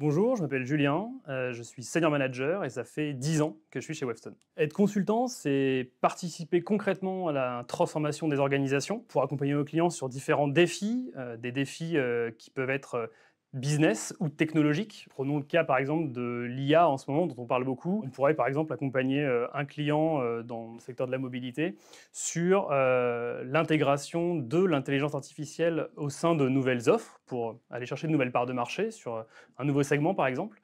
Bonjour, je m'appelle Julien, euh, je suis senior manager et ça fait 10 ans que je suis chez Webstone. Être consultant, c'est participer concrètement à la transformation des organisations pour accompagner nos clients sur différents défis, euh, des défis euh, qui peuvent être business ou technologique. Prenons le cas par exemple de l'IA en ce moment dont on parle beaucoup. On pourrait par exemple accompagner euh, un client euh, dans le secteur de la mobilité sur euh, l'intégration de l'intelligence artificielle au sein de nouvelles offres pour aller chercher de nouvelles parts de marché sur un nouveau segment par exemple.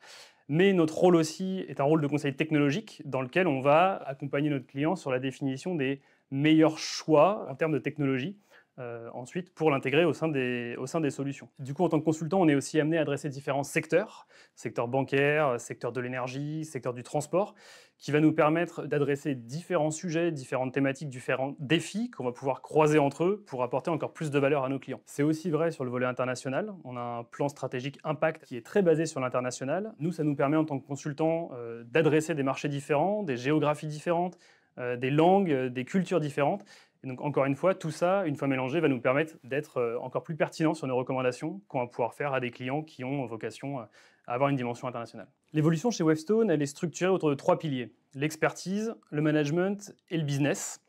Mais notre rôle aussi est un rôle de conseil technologique dans lequel on va accompagner notre client sur la définition des meilleurs choix en termes de technologie euh, ensuite pour l'intégrer au, sein des, au sein des solutions. Du coup, en tant que consultant, on est aussi amené à adresser différents secteurs, secteur bancaire, secteur de l'énergie, secteur du transport, qui va nous permettre d'adresser différents sujets, différentes thématiques, différents défis qu'on va pouvoir croiser entre eux pour apporter encore plus de valeur à nos clients. C'est aussi vrai sur le volet international. On a un plan stratégique impact qui est très basé sur l'international. Nous, ça nous permet en tant que consultant euh, d'adresser des marchés différents, des géographies différentes, euh, des langues, des cultures différentes donc, encore une fois, tout ça, une fois mélangé, va nous permettre d'être euh, encore plus pertinent sur nos recommandations qu'on va pouvoir faire à des clients qui ont vocation euh, à avoir une dimension internationale. L'évolution chez Webstone, elle est structurée autour de trois piliers l'expertise, le management et le business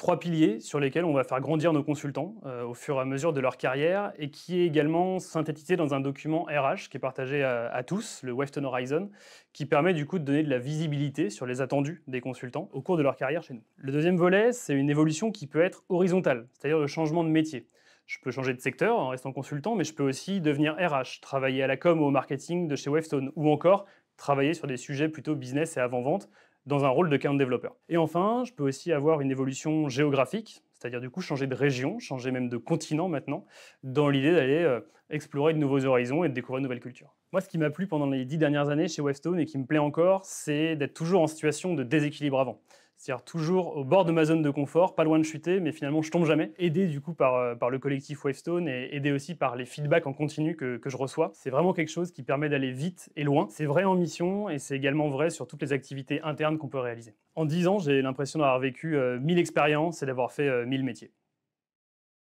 trois piliers sur lesquels on va faire grandir nos consultants euh, au fur et à mesure de leur carrière et qui est également synthétisé dans un document RH qui est partagé à, tous, le Wefton Horizon, qui permet du coup de donner de la visibilité sur les attendus des consultants au cours de leur carrière chez nous. Le deuxième volet, c'est une évolution qui peut être horizontale, c'est-à-dire le changement de métier. Je peux changer de secteur en restant consultant, mais je peux aussi devenir RH, travailler à la com ou au marketing de chez Wefton ou encore travailler sur des sujets plutôt business et avant-vente dans un rôle de client développeur. Et enfin, je peux aussi avoir une évolution géographique, c'est-à-dire du coup changer de région, changer même de continent maintenant, dans l'idée d'aller euh, explorer de nouveaux horizons et de découvrir de nouvelles cultures. Moi, ce qui m'a plu pendant les dix dernières années chez Webstone et qui me plaît encore, c'est d'être toujours en situation de déséquilibre avant. C'est-à-dire toujours au bord de ma zone de confort, pas loin de chuter, mais finalement je tombe jamais. Aidé du coup par, euh, par le collectif Wavestone et aidé aussi par les feedbacks en continu que, que je reçois. C'est vraiment quelque chose qui permet d'aller vite et loin. C'est vrai en mission et c'est également vrai sur toutes les activités internes qu'on peut réaliser. En dix ans, j'ai l'impression d'avoir vécu 1000 euh, expériences et d'avoir fait 1000 euh, métiers.